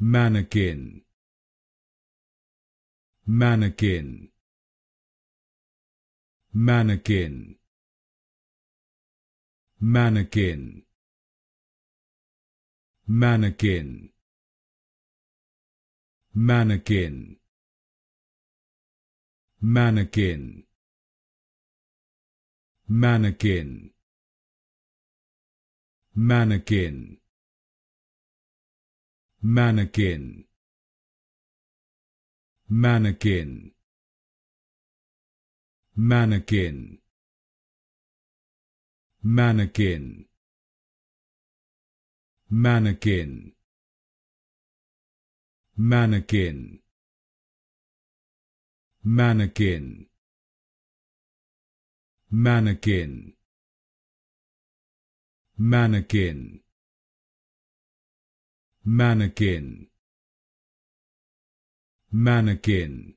mannequin mannequin mannequin mannequin mannequin mannequin mannequin mannequin mannequin mannequin mannequin mannequin mannequin mannequin mannequin mannequin mannequin mannequin mannequin mannequin